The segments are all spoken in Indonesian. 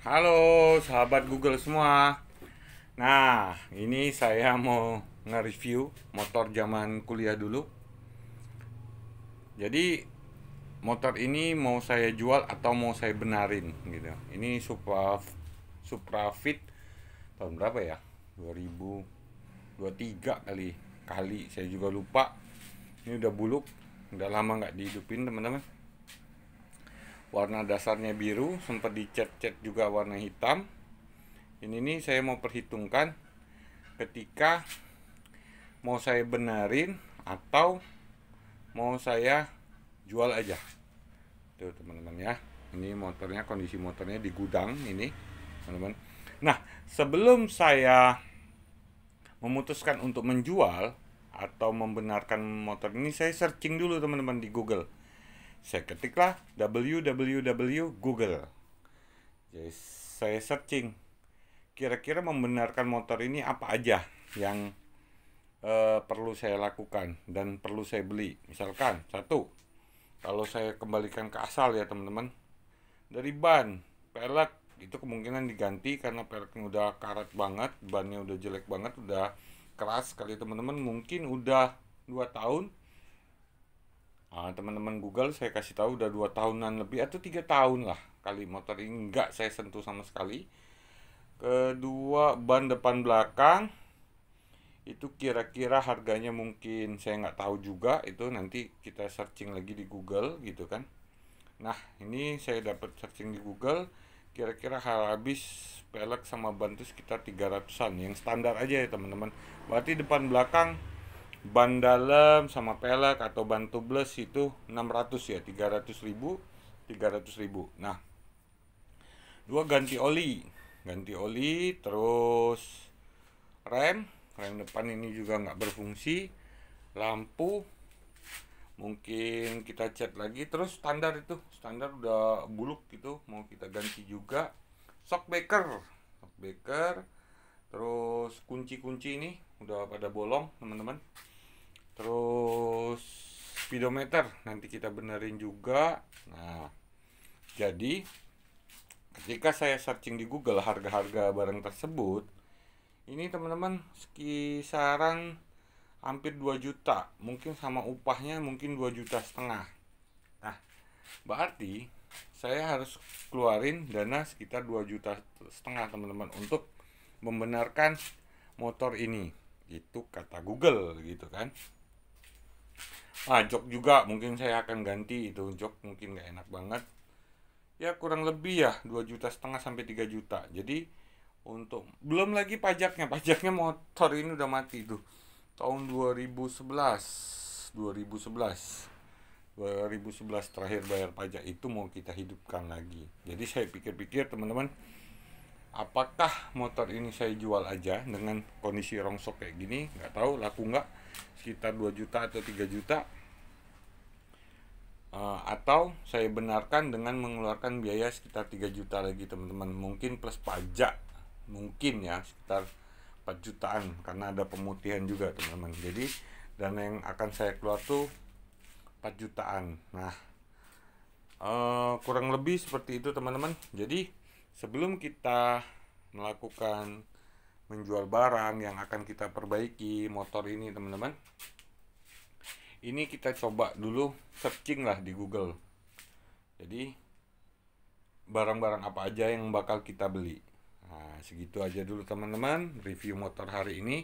Halo sahabat Google semua. Nah, ini saya mau nge-review motor zaman kuliah dulu. Jadi motor ini mau saya jual atau mau saya benarin gitu. Ini Supra Supra Fit tahun berapa ya? 2023 kali kali saya juga lupa. Ini udah buluk, udah lama nggak dihidupin teman-teman warna dasarnya biru sempat dicet-cet juga warna hitam ini nih saya mau perhitungkan ketika mau saya benerin atau mau saya jual aja tuh teman-teman ya ini motornya kondisi motornya di gudang ini teman-teman nah sebelum saya memutuskan untuk menjual atau membenarkan motor ini saya searching dulu teman-teman di Google saya ketiklah www google Jadi saya searching kira-kira membenarkan motor ini apa aja yang uh, perlu saya lakukan dan perlu saya beli. Misalkan satu, kalau saya kembalikan ke asal ya teman-teman, dari ban, pelek itu kemungkinan diganti karena peleknya udah karat banget, bannya udah jelek banget, udah keras kali teman-teman mungkin udah dua tahun Nah, teman-teman Google saya kasih tahu udah dua tahunan lebih atau tiga tahun lah kali motor ini nggak saya sentuh sama sekali. Kedua ban depan belakang itu kira-kira harganya mungkin saya nggak tahu juga itu nanti kita searching lagi di Google gitu kan. Nah ini saya dapat searching di Google kira-kira habis pelek sama ban itu sekitar 300-an yang standar aja ya teman-teman. Berarti depan belakang ban dalam sama pelek atau ban tubeless itu 600 ya 300 ribu 300 ribu nah dua ganti oli ganti oli terus rem rem depan ini juga nggak berfungsi lampu mungkin kita cat lagi terus standar itu standar udah buluk gitu mau kita ganti juga shockbreaker shockbreaker terus kunci-kunci ini udah pada bolong teman-teman terus speedometer nanti kita benerin juga nah jadi ketika saya searching di Google harga-harga barang tersebut ini teman-teman sekisaran hampir 2 juta mungkin sama upahnya mungkin 2 juta setengah nah berarti saya harus keluarin dana sekitar 2 juta setengah teman-teman untuk membenarkan motor ini itu kata Google gitu kan ah jok juga mungkin saya akan ganti itu jok mungkin nggak enak banget ya kurang lebih ya 2 juta setengah sampai 3 juta jadi untuk belum lagi pajaknya pajaknya motor ini udah mati itu tahun 2011 2011 2011 terakhir bayar pajak itu mau kita hidupkan lagi jadi saya pikir-pikir teman-teman apakah motor ini saya jual aja dengan kondisi rongsok kayak gini nggak tahu laku nggak sekitar 2 juta atau 3 juta uh, atau saya benarkan dengan mengeluarkan biaya sekitar 3 juta lagi teman-teman mungkin plus pajak mungkin ya sekitar 4 jutaan karena ada pemutihan juga teman-teman jadi dan yang akan saya keluar tuh 4 jutaan nah uh, kurang lebih seperti itu teman-teman jadi sebelum kita melakukan menjual barang yang akan kita perbaiki motor ini teman-teman ini kita coba dulu searching lah di Google jadi barang-barang apa aja yang bakal kita beli nah segitu aja dulu teman-teman review motor hari ini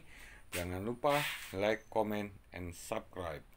jangan lupa like comment and subscribe